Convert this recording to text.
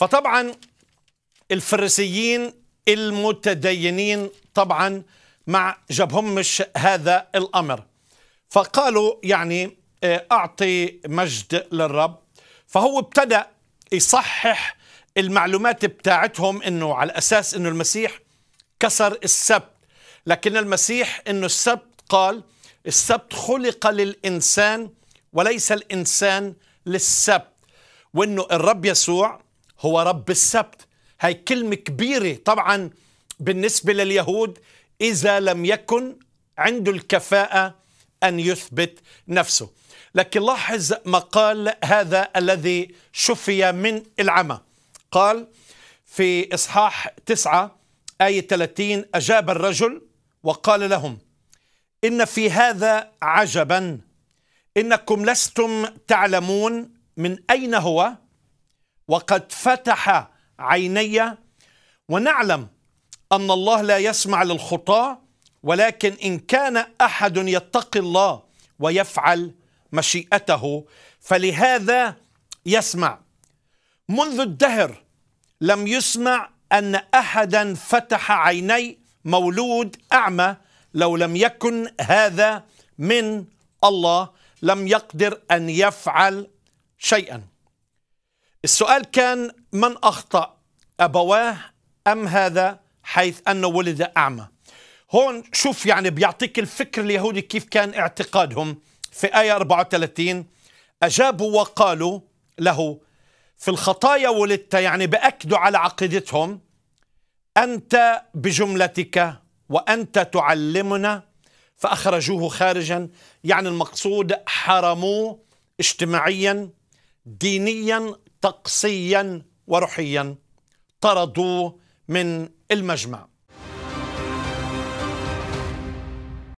فطبعا الفريسيين المتدينين طبعا مع جبهمش هذا الأمر فقالوا يعني آه، أعطي مجد للرب فهو ابتدأ يصحح المعلومات بتاعتهم أنه على أساس أنه المسيح كسر السبت لكن المسيح أنه السبت قال السبت خلق للإنسان وليس الإنسان للسبت وأنه الرب يسوع هو رب السبت هاي كلمة كبيرة طبعا بالنسبة لليهود إذا لم يكن عنده الكفاءة أن يثبت نفسه لكن لاحظ ما قال هذا الذي شفي من العمى قال في إصحاح تسعة آية 30 أجاب الرجل وقال لهم إن في هذا عجبا إنكم لستم تعلمون من أين هو وقد فتح عيني ونعلم أن الله لا يسمع للخطاة ولكن إن كان أحد يتقي الله ويفعل مشيئته فلهذا يسمع منذ الدهر لم يسمع أن أحدا فتح عيني مولود أعمى لو لم يكن هذا من الله لم يقدر أن يفعل شيئا السؤال كان من أخطأ أبواه أم هذا حيث أنه ولد أعمى هون شوف يعني بيعطيك الفكر اليهودي كيف كان اعتقادهم في آية 34 أجابوا وقالوا له في الخطايا ولدت يعني بأكدوا على عقيدتهم أنت بجملتك وأنت تعلمنا فأخرجوه خارجا يعني المقصود حرموه اجتماعيا دينيا طقسيا وروحيا طردوه من المجمع